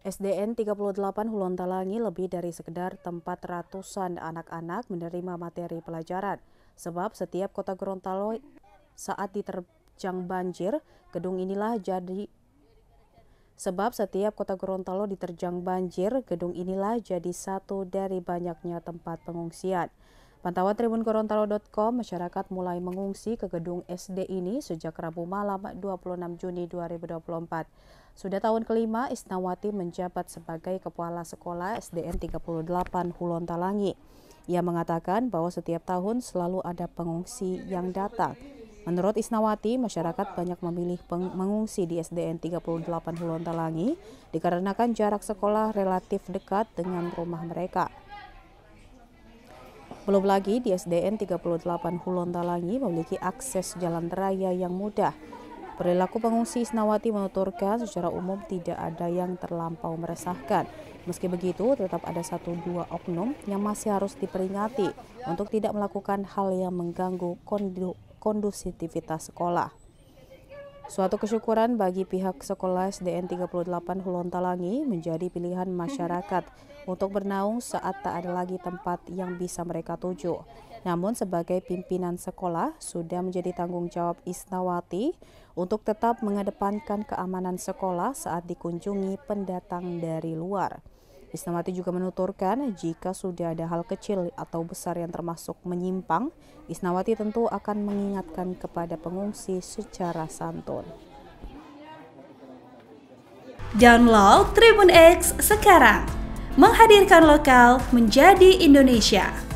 SDN 38 Hulon Talangi lebih dari sekedar tempat ratusan anak-anak menerima materi pelajaran. Sebab setiap kota Gorontalo saat diterjang banjir, gedung inilah jadi Sebab setiap kota Gorontalo diterjang banjir, gedung inilah jadi satu dari banyaknya tempat pengungsian. Pantauan Tribun Gorontalo.com, masyarakat mulai mengungsi ke gedung SD ini sejak Rabu malam 26 Juni 2024. Sudah tahun kelima, Isnawati menjabat sebagai Kepala Sekolah SDN 38 Hulon Talangi. Ia mengatakan bahwa setiap tahun selalu ada pengungsi yang datang. Menurut Isnawati, masyarakat banyak memilih mengungsi di SDN 38 Hulon Talangi dikarenakan jarak sekolah relatif dekat dengan rumah mereka. Belum lagi di SDN 38 Hulon Talangi memiliki akses jalan raya yang mudah. Perilaku pengungsi Isnawati menuturkan secara umum tidak ada yang terlampau meresahkan. Meski begitu, tetap ada satu dua oknum yang masih harus diperingati untuk tidak melakukan hal yang mengganggu kondu kondusivitas sekolah. Suatu kesyukuran bagi pihak sekolah SDN 38 Talangi menjadi pilihan masyarakat untuk bernaung saat tak ada lagi tempat yang bisa mereka tuju. Namun sebagai pimpinan sekolah sudah menjadi tanggung jawab Isnawati untuk tetap mengedepankan keamanan sekolah saat dikunjungi pendatang dari luar. Istamati juga menuturkan, jika sudah ada hal kecil atau besar yang termasuk menyimpang, Isnawati tentu akan mengingatkan kepada pengungsi secara santun. Download Tribun X sekarang, menghadirkan lokal menjadi Indonesia.